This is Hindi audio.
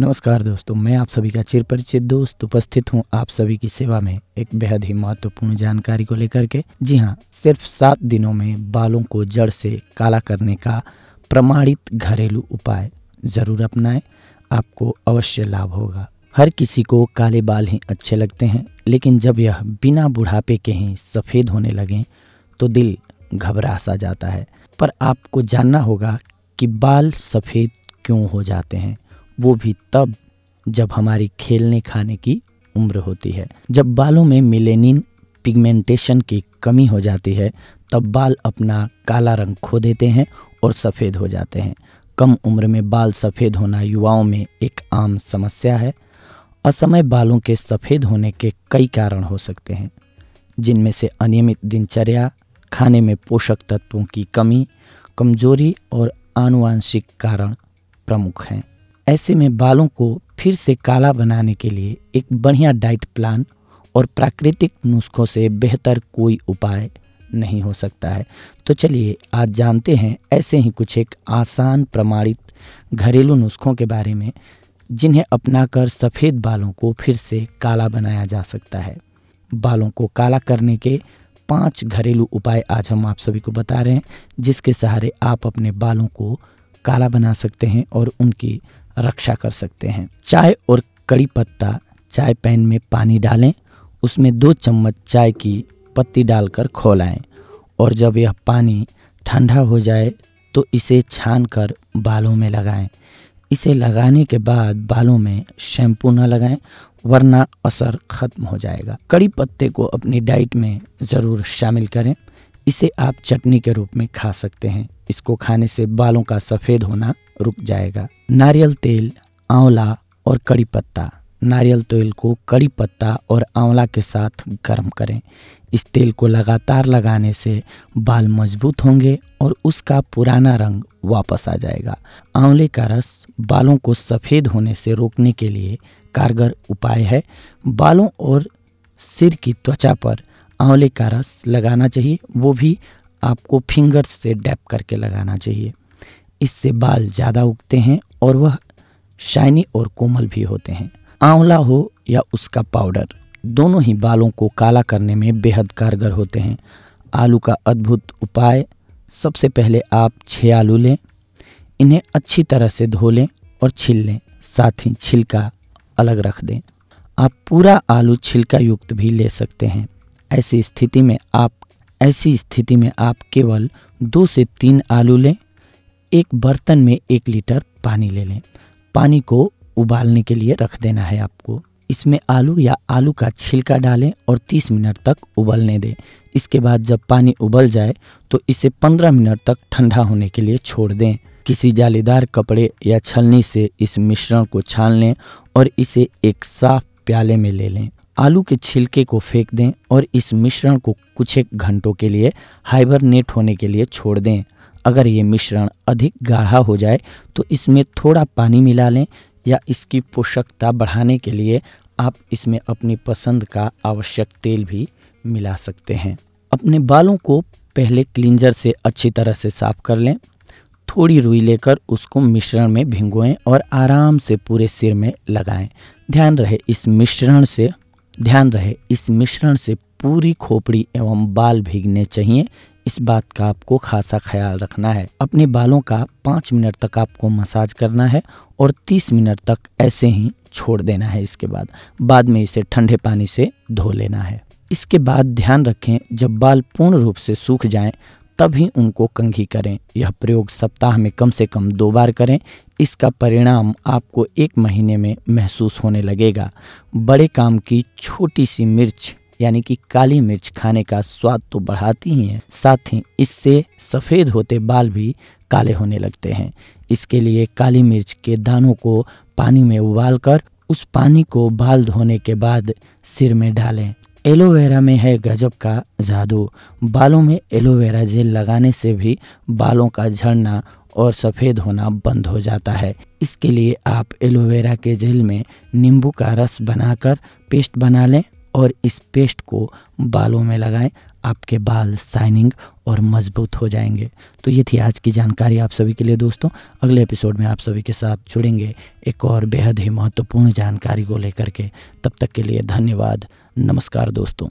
नमस्कार दोस्तों मैं आप सभी का चिरपरिचित दोस्त उपस्थित हूं आप सभी की सेवा में एक बेहद ही महत्वपूर्ण जानकारी को लेकर के जी हां सिर्फ सात दिनों में बालों को जड़ से काला करने का प्रमाणित घरेलू उपाय ज़रूर अपनाएं आपको अवश्य लाभ होगा हर किसी को काले बाल ही अच्छे लगते हैं लेकिन जब यह बिना बुढ़ापे के ही सफ़ेद होने लगें तो दिल घबरा सा जाता है पर आपको जानना होगा कि बाल सफ़ेद क्यों हो जाते हैं वो भी तब जब हमारी खेलने खाने की उम्र होती है जब बालों में मिलेनिन पिगमेंटेशन की कमी हो जाती है तब बाल अपना काला रंग खो देते हैं और सफ़ेद हो जाते हैं कम उम्र में बाल सफ़ेद होना युवाओं में एक आम समस्या है असमय बालों के सफ़ेद होने के कई कारण हो सकते हैं जिनमें से अनियमित दिनचर्या खाने में पोषक तत्वों की कमी कमजोरी और आनुवांशिक कारण प्रमुख हैं ऐसे में बालों को फिर से काला बनाने के लिए एक बढ़िया डाइट प्लान और प्राकृतिक नुस्खों से बेहतर कोई उपाय नहीं हो सकता है तो चलिए आज जानते हैं ऐसे ही कुछ एक आसान प्रमाणित घरेलू नुस्खों के बारे में जिन्हें अपनाकर सफ़ेद बालों को फिर से काला बनाया जा सकता है बालों को काला करने के पांच घरेलू उपाय आज हम आप सभी को बता रहे हैं जिसके सहारे आप अपने बालों को काला बना सकते हैं और उनकी रक्षा कर सकते हैं चाय और कड़ी पत्ता चाय पैन में पानी डालें उसमें दो चम्मच चाय की पत्ती डालकर खोलाएं और जब यह पानी ठंडा हो जाए तो इसे छान कर बालों में लगाएं इसे लगाने के बाद बालों में शैम्पू ना लगाएं वरना असर ख़त्म हो जाएगा कड़ी पत्ते को अपनी डाइट में ज़रूर शामिल करें इसे आप चटनी के रूप में खा सकते हैं इसको खाने से बालों का सफ़ेद होना रुक जाएगा नारियल तेल आंवला और कड़ी पत्ता नारियल तेल को कड़ी पत्ता और आंवला के साथ गर्म करें इस तेल को लगातार लगाने से बाल मजबूत होंगे और उसका पुराना रंग वापस आ जाएगा आंवले का रस बालों को सफ़ेद होने से रोकने के लिए कारगर उपाय है बालों और सिर की त्वचा पर आंवले का रस लगाना चाहिए वो भी आपको फिंगर्स से डैप करके लगाना चाहिए इससे बाल ज़्यादा उगते हैं और वह शाइनी और कोमल भी होते हैं आंवला हो या उसका पाउडर दोनों ही बालों को काला करने में बेहद कारगर होते हैं आलू का अद्भुत उपाय सबसे पहले आप छः आलू लें इन्हें अच्छी तरह से धो लें और छील लें साथ ही छिलका अलग रख दें आप पूरा आलू छिलका युक्त भी ले सकते हैं ऐसी स्थिति में आप ऐसी स्थिति में आप केवल दो से तीन आलू लें एक बर्तन में एक लीटर पानी ले लें पानी को उबालने के लिए रख देना है आपको इसमें आलू या आलू का छिलका डालें और 30 मिनट तक उबलने दें इसके बाद जब पानी उबल जाए तो इसे 15 मिनट तक ठंडा होने के लिए छोड़ दें किसी जालीदार कपड़े या छलनी से इस मिश्रण को छान लें और इसे एक साफ प्याले में ले लें आलू के छिलके को फेंक दें और इस मिश्रण को कुछ एक घंटों के लिए हाइबरनेट होने के लिए छोड़ दें अगर ये मिश्रण अधिक गाढ़ा हो जाए तो इसमें थोड़ा पानी मिला लें या इसकी पोषकता बढ़ाने के लिए आप इसमें अपनी पसंद का आवश्यक तेल भी मिला सकते हैं अपने बालों को पहले क्लिंजर से अच्छी तरह से साफ कर लें थोड़ी रुई लेकर उसको मिश्रण में भिंगोएं और आराम से पूरे सिर में लगाएं। ध्यान रहे इस मिश्रण से ध्यान रहे इस मिश्रण से पूरी खोपड़ी एवं बाल भीगने चाहिए इस बात का आपको खासा ख्याल रखना है अपने बालों का पाँच मिनट तक आपको मसाज करना है और तीस मिनट तक ऐसे ही छोड़ देना है इसके बाद बाद में इसे ठंडे पानी से धो लेना है इसके बाद ध्यान रखें जब बाल पूर्ण रूप से सूख जाएं तभी उनको कंघी करें यह प्रयोग सप्ताह में कम से कम दो बार करें इसका परिणाम आपको एक महीने में महसूस होने लगेगा बड़े काम की छोटी सी मिर्च यानी कि काली मिर्च खाने का स्वाद तो बढ़ाती ही है साथ ही इससे सफ़ेद होते बाल भी काले होने लगते हैं इसके लिए काली मिर्च के दानों को पानी में उबाल कर उस पानी को बाल धोने के बाद सिर में डालें एलोवेरा में है गजब का जादू बालों में एलोवेरा जेल लगाने से भी बालों का झड़ना और सफ़ेद होना बंद हो जाता है इसके लिए आप एलोवेरा के जेल में नींबू का रस बनाकर पेस्ट बना लें और इस पेस्ट को बालों में लगाएं आपके बाल शाइनिंग और मजबूत हो जाएंगे तो ये थी आज की जानकारी आप सभी के लिए दोस्तों अगले एपिसोड में आप सभी के साथ जुड़ेंगे एक और बेहद ही महत्वपूर्ण जानकारी को लेकर के तब तक के लिए धन्यवाद नमस्कार दोस्तों